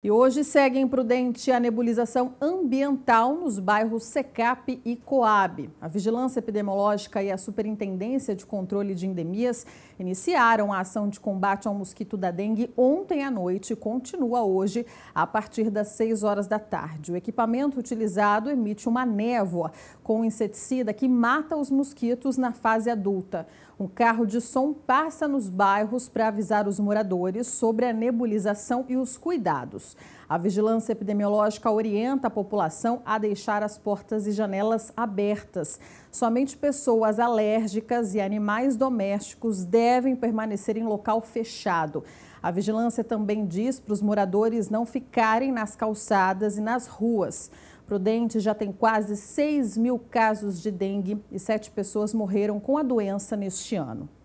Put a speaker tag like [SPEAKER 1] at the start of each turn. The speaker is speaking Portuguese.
[SPEAKER 1] E hoje segue imprudente a nebulização ambiental nos bairros Secap e Coab. A Vigilância Epidemiológica e a Superintendência de Controle de Endemias iniciaram a ação de combate ao mosquito da dengue ontem à noite e continua hoje a partir das 6 horas da tarde. O equipamento utilizado emite uma névoa com inseticida que mata os mosquitos na fase adulta. Um carro de som passa nos bairros para avisar os moradores sobre a nebulização e os cuidados. A vigilância epidemiológica orienta a população a deixar as portas e janelas abertas. Somente pessoas alérgicas e animais domésticos devem permanecer em local fechado. A vigilância também diz para os moradores não ficarem nas calçadas e nas ruas. Prudente já tem quase 6 mil casos de dengue e sete pessoas morreram com a doença neste ano.